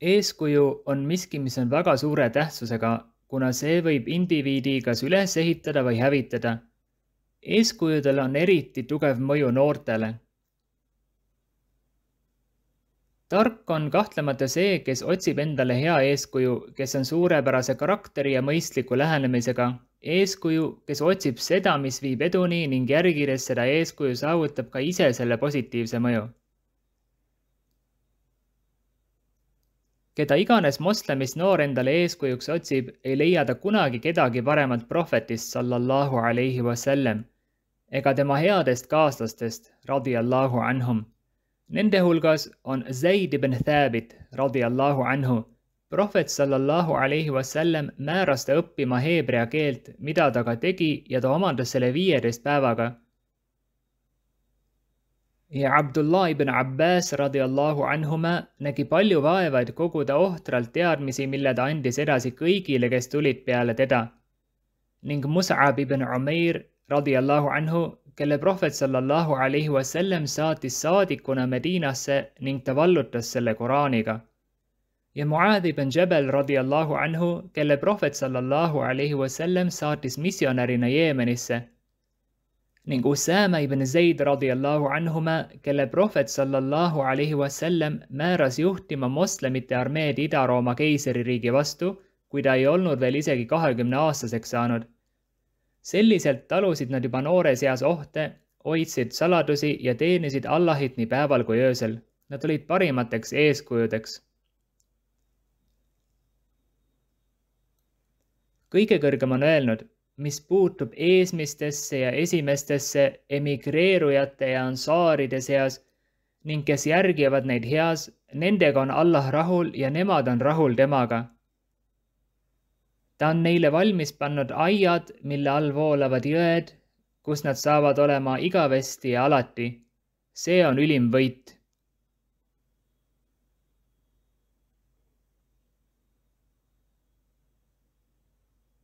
eeskuju on miski, mis on väga suure tähtsusega, kuna see võib indiviidi kas üles ehitada või hävitada. eeskujudel on eriti tugev mõju noortele. tark on kahtlemata see, kes otsib endale hea eeskuju, kes on suurepärase karakteri ja mõistliku lähenemisega, eeskuju, kes otsib seda, mis viib eduni ning järgides seda eeskuju saavutab ka ise selle positiivse mõju keda iganes moslemist noor endale eeskujuks otsib, ei leia ta kunagi kedagi paremat prohvetist sallallahu alaihi wasallam ega tema headest kaaslastest radiallahu anhum. Nende hulgas on Zaid ibn Thabit radiallahu anhu. prohvet sallallahu alaihi wasallam määras ta õppima heebrea keelt, mida ta ka tegi ja ta omandas selle viieteist päevaga ja Abdullah ibn Abbas radiallahu anhuma nägi palju vaeva, et koguda ohtralt teadmisi, mille ta andis edasi kõigile, kes tulid peale teda. ning Mus'ab ibn Umeir radiallahu anhu, kelle prohvet sallallahu alaihi wasallam saatis saadikuna Medinasse ning ta vallutas selle Koraaniga. ja Muad ibn Jebel radiallahu anhu, kelle prohvet sallallahu alaihi wasallam saatis missionärina Jeemenisse ning Usama ibn Zaid radiallahu anhuma, kelle prohvet sallallahu alaihi wasallam määras juhtima moslemite armeed Ida-Rooma keisririigi vastu, kui ta ei olnud veel isegi kahekümne aastaseks saanud. selliselt talusid nad juba noores eas ohte, hoidsid saladusi ja teenisid Allahit nii päeval kui öösel. Nad olid parimateks eeskujudeks kõige kõrgem on öelnud, mis puutub eesmistesse ja esimestesse emigreerujate ja ansaaride seas ning kes järgivad neid heas, nendega on Allah rahul ja nemad on rahul temaga. ta on neile valmis pannud aiad, mille all voolavad jõed, kus nad saavad olema igavesti ja alati. see on ülim võit